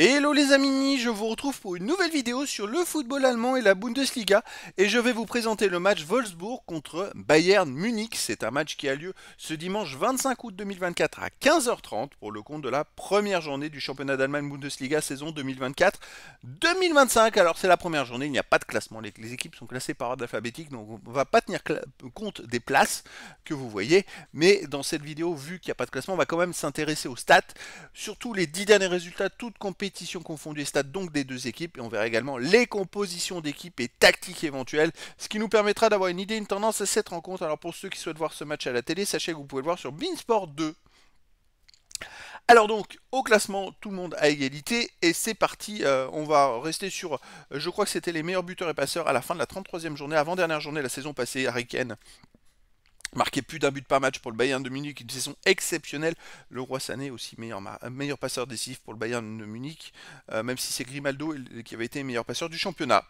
Hello les amis, je vous retrouve pour une nouvelle vidéo sur le football allemand et la Bundesliga et je vais vous présenter le match Wolfsburg contre Bayern Munich. C'est un match qui a lieu ce dimanche 25 août 2024 à 15h30 pour le compte de la première journée du championnat d'Allemagne Bundesliga saison 2024-2025. Alors c'est la première journée, il n'y a pas de classement, les, équipes sont classées par ordre alphabétique donc on ne va pas tenir compte des places que vous voyez mais dans cette vidéo vu qu'il n'y a pas de classement on va quand même s'intéresser aux stats, surtout les 10 derniers résultats toutes compétitions compétitions confondues et stade donc des deux équipes. Et on verra également les compositions d'équipes et tactiques éventuelles, ce qui nous permettra d'avoir une idée, une tendance à cette rencontre. Alors pour ceux qui souhaitent voir ce match à la télé, sachez que vous pouvez le voir sur Beansport 2. Alors donc, au classement, tout le monde à égalité, et c'est parti, euh, on va rester sur, je crois que c'était les meilleurs buteurs et passeurs à la fin de la 33e journée, avant-dernière journée de la saison passée, Harry marqué plus d'un but par match pour le Bayern de Munich, une saison exceptionnelle. Le Roi Sané aussi meilleur, euh, meilleur passeur décisif pour le Bayern de Munich, euh, même si c'est Grimaldo qui avait été meilleur passeur du championnat.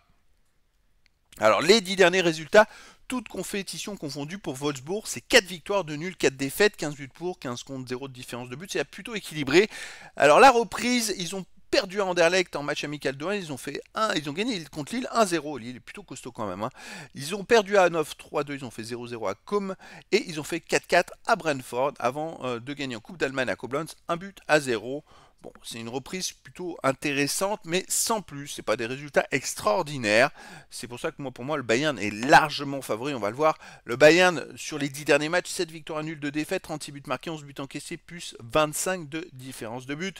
Alors les dix derniers résultats, toutes compétitions confondues pour Wolfsburg, c'est quatre victoires, de nuls, 4 défaites, 15 buts pour, 15 contre, 0 de différence de but, c'est plutôt équilibré. Alors la reprise, ils ont perdu à Anderlecht en match amical de 1, ils ont fait 1, ils ont gagné contre Lille 1-0, Lille est plutôt costaud quand même. Hein. Ils ont perdu à 9 3-2, ils ont fait 0-0 à Com et ils ont fait 4-4 à Brentford avant euh, de gagner en Coupe d'Allemagne à Koblenz, un but à 0. Bon, c'est une reprise plutôt intéressante, mais sans plus. Ce n'est pas des résultats extraordinaires. C'est pour ça que moi, pour moi, le Bayern est largement favori. On va le voir. Le Bayern, sur les 10 derniers matchs, 7 victoires nulles, de défaites, 36 buts marqués, 11 buts encaissés, plus 25 de différence de buts.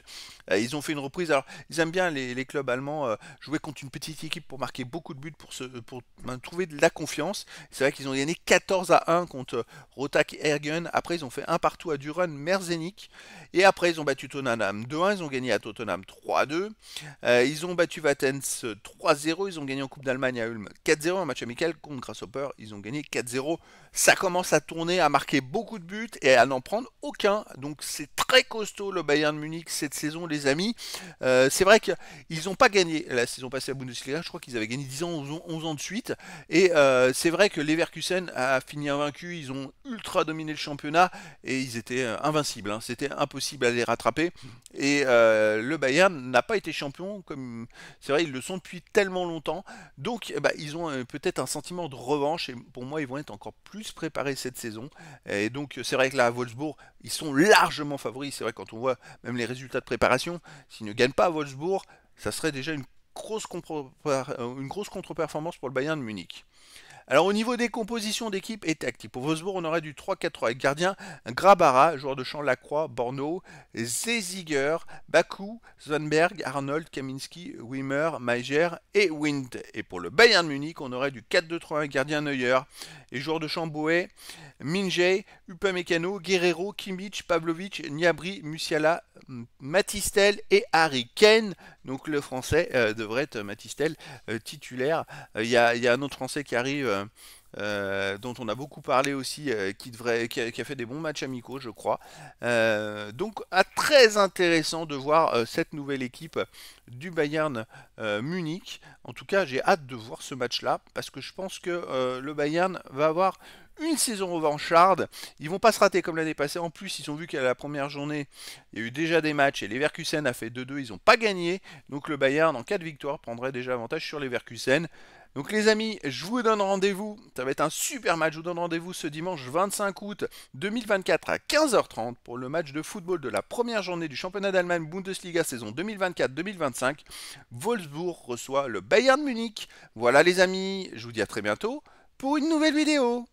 Euh, ils ont fait une reprise. Alors, ils aiment bien les, clubs allemands euh, jouer contre une petite équipe pour marquer beaucoup de buts, pour, pour ben, trouver de la confiance. C'est vrai qu'ils ont gagné 14 à 1 contre euh, Rotak Ergen. Après, ils ont fait un partout à Duran, Merzenik. Et après, ils ont battu Tonanam 2-1 ils ont gagné à Tottenham 3-2, euh, ils ont battu Vatens 3-0, ils ont gagné en Coupe d'Allemagne à Ulm 4-0, un match amical contre Grasshopper, ils ont gagné 4-0. Ça commence à tourner, à marquer beaucoup de buts et à n'en prendre aucun, donc c'est très costaud le Bayern de Munich cette saison les amis. Euh, c'est vrai qu'ils n'ont pas gagné la saison passée à Bundesliga, je crois qu'ils avaient gagné 10 ans, 11, ans de suite, et euh, c'est vrai que Leverkusen a fini invaincu, ils ont ultra dominé le championnat et ils étaient invincibles, hein. c'était impossible à les rattraper. Et euh, le Bayern n'a pas été champion, comme c'est vrai, ils le sont depuis tellement longtemps. Donc eh ben, ils ont euh, peut-être un sentiment de revanche, et pour moi ils vont être encore plus préparés cette saison. Et donc c'est vrai que là à Wolfsburg, ils sont largement favoris. C'est vrai quand on voit même les résultats de préparation, s'ils ne gagnent pas à Wolfsburg, ça serait déjà une grosse, une grosse contre-performance pour le Bayern de Munich. Alors au niveau des compositions d'équipe et tactiques, pour Wolfsburg, on aurait du 3-4-3 avec gardien Grabara, joueur de champ Lacroix, Borno, Zeziger, Baku, Zonberg, Arnold, Kaminski, Wimmer, Meijer et Wind. Et pour le Bayern de Munich, on aurait du 4-2-3 avec gardien Neuer et joueur de champ Boé, Minje, Upamecano, Guerrero, Kimmich, Pavlovic, Niabri, Musiala, Matistel et Harry Kane. Donc le français euh, devrait être Matistel euh, titulaire. Euh, il y, a un autre français qui arrive. dont on a beaucoup parlé aussi, qui, devrait, a, qui, a, fait des bons matchs amicaux, je crois. donc, à ah, très intéressant de voir cette nouvelle équipe du Bayern Munich. En tout cas, j'ai hâte de voir ce match-là, parce que je pense que le Bayern va avoir une saison au Vanchard, Ils vont pas se rater comme l'année passée. En plus, ils ont vu qu'à la première journée, il y a eu déjà des matchs et les Verkusen a fait 2-2. Ils n'ont pas gagné. Donc le Bayern, en cas de victoire, prendrait déjà avantage sur les Verkusen. Donc les amis, je vous donne rendez-vous. Ça va être un super match. Je vous donne rendez-vous ce dimanche 25 août 2024 à 15h30 pour le match de football de la première journée du championnat d'Allemagne Bundesliga saison 2024-2025. Wolfsburg reçoit le Bayern Munich. Voilà les amis, je vous dis à très bientôt pour une nouvelle vidéo.